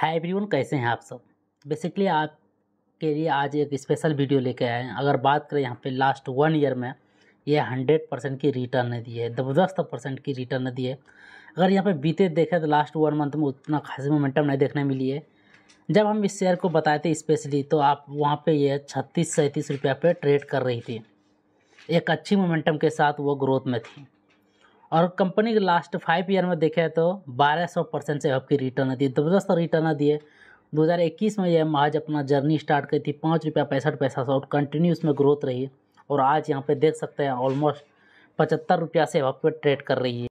hi everyone कैसे हैं आप सब बेसिकली आपके लिए आज एक स्पेशल वीडियो लेके आए हैं अगर बात करें यहाँ पे लास्ट वन ईयर में ये हंड्रेड परसेंट की रिटर्न दी है ज़बरदस्त परसेंट की रिटर्न दी है अगर यहाँ पे बीते देखें तो लास्ट वन मंथ में उतना खासी मोमेंटम नहीं देखने मिली है जब हम इस शेयर को बताए थे स्पेशली तो आप वहाँ पर यह छत्तीस सैंतीस रुपये पर ट्रेड कर रही थी एक अच्छी मोमेंटम के साथ वो ग्रोथ में थी और कंपनी के लास्ट फाइव ईयर में देखें तो 1200 परसेंट से आपकी रिटर्न आती है ज़बरदस्त रिटर्न आती है 2021 में यह महज अपना जर्नी स्टार्ट करी थी पाँच रुपया पैंसठ पैसा से और कंटिन्यू उसमें ग्रोथ रही और आज यहाँ पे देख सकते हैं ऑलमोस्ट पचहत्तर रुपया से वक्त पर ट्रेड कर रही है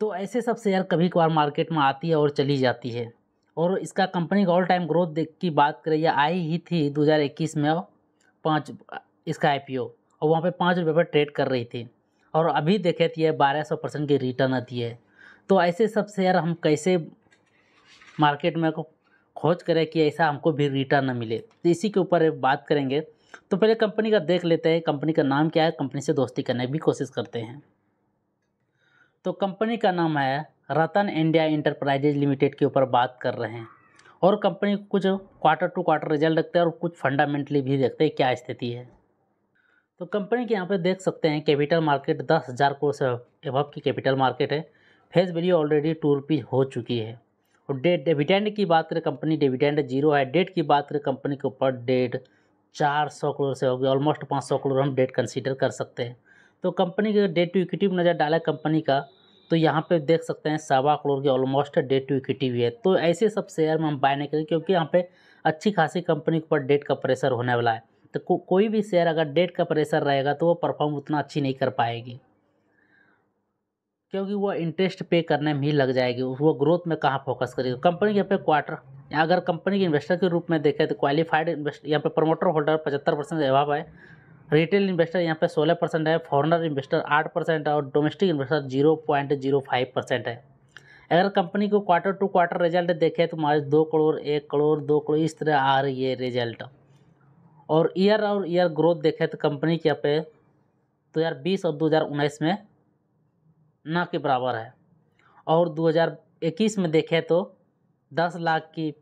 तो ऐसे सब शेयर कभी कभार मार्केट में आती है और चली जाती है और इसका कंपनी का ऑल टाइम ग्रोथ की बात करें यह आई ही थी इक्कीस में पाँच इसका आईपीओ और वहाँ पर पाँच रुपये पर ट्रेड कर रही थी और अभी देखे थे तो बारह सौ परसेंट की रिटर्न आती है तो ऐसे सब शेयर हम कैसे मार्केट में को खोज करें कि ऐसा हमको भी रिटर्न ना मिले तो इसी के ऊपर बात करेंगे तो पहले कंपनी का देख लेते हैं कंपनी का नाम क्या है कंपनी से दोस्ती करने की कोशिश करते हैं तो कंपनी का नाम है रतन इंडिया इंटरप्राइजेज लिमिटेड के ऊपर बात कर रहे हैं और कंपनी कुछ क्वार्टर टू क्वार्टर रिजल्ट रखते हैं और कुछ फंडामेंटली भी देखते हैं क्या स्थिति है तो कंपनी के यहाँ पे देख सकते हैं कैपिटल मार्केट दस हज़ार करोड़ से एवब की कैपिटल मार्केट है face value already two rupees हो चुकी है और डेट डिविडेंड की बात करें कंपनी डिविडेंड जीरो है डेट की बात करें कंपनी के ऊपर डेट चार सौ करोड़ से होगी ऑलमोस्ट पाँच सौ करोड़ हम डेट कंसीडर कर सकते हैं तो कंपनी के डेट टू इक्विटी में नज़र डाला कंपनी का तो यहाँ पे देख सकते हैं सवा करोड़ की ऑलमोस्ट डेट टू इक्विटी भी है तो ऐसे सब शेयर में हम बाय नहीं करें क्योंकि यहाँ पे अच्छी खासी कंपनी के ऊपर डेट का प्रेशर होने वाला है तो को, कोई भी शेयर अगर डेट का प्रेशर रहेगा तो वो परफॉर्म उतना अच्छी नहीं कर पाएगी क्योंकि वो इंटरेस्ट पे करने में ही लग जाएगी वो ग्रोथ में कहाँ फोकस करेगी कंपनी यहाँ पे क्वार्टर अगर कंपनी के इन्वेस्टर के रूप में देखें तो क्वालिफाइड इन्वेस्टर यहाँ पे प्रमोटर होल्डर पचहत्तर परसेंट अभाव है रिटेल इन्वेस्टर यहाँ पे सोलह परसेंट है फॉरनर इन्वेस्टर आठ परसेंट और domestic investor zero point zero five percent है अगर कंपनी को क्वार्टर टू क्वार्टर रिजल्ट देखें तो मार्च दो करोड़ एक करोड़ दो करोड़ इस तरह आ रही है रिजल्ट और ईयर और ईयर ग्रोथ देखें तो कंपनी के पे दो तो हज़ार बीस और दो हज़ार उन्नीस में ना के बराबर है और दो हज़ार इक्कीस में देखें तो दस लाख की